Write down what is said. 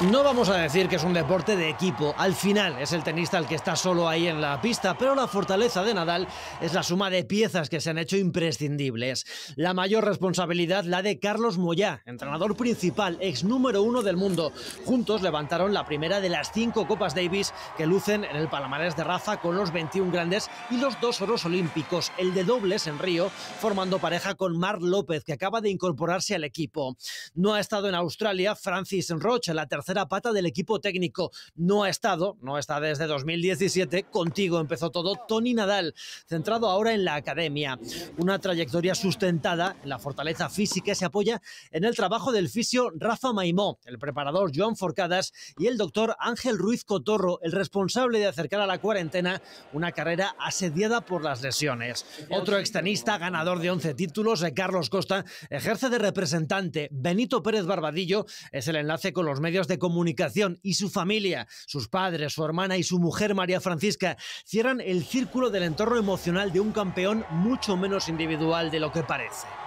No vamos a decir que es un deporte de equipo, al final es el tenista el que está solo ahí en la pista, pero la fortaleza de Nadal es la suma de piezas que se han hecho imprescindibles. La mayor responsabilidad la de Carlos Moyá, entrenador principal, ex número uno del mundo. Juntos levantaron la primera de las cinco Copas Davis que lucen en el Palmarés de Rafa con los 21 grandes y los dos oros olímpicos, el de dobles en Río, formando pareja con Mar López, que acaba de incorporarse al equipo. No ha estado en Australia Francis Roche, la tercera tercera pata del equipo técnico. No ha estado, no está desde 2017. Contigo empezó todo Tony Nadal, centrado ahora en la academia. Una trayectoria sustentada en la fortaleza física se apoya en el trabajo del fisio Rafa Maimó, el preparador Joan Forcadas y el doctor Ángel Ruiz Cotorro, el responsable de acercar a la cuarentena una carrera asediada por las lesiones. Otro extenista ganador de 11 títulos, eh, Carlos Costa, ejerce de representante. Benito Pérez Barbadillo es el enlace con los medios de comunicación y su familia, sus padres, su hermana y su mujer María Francisca, cierran el círculo del entorno emocional de un campeón mucho menos individual de lo que parece.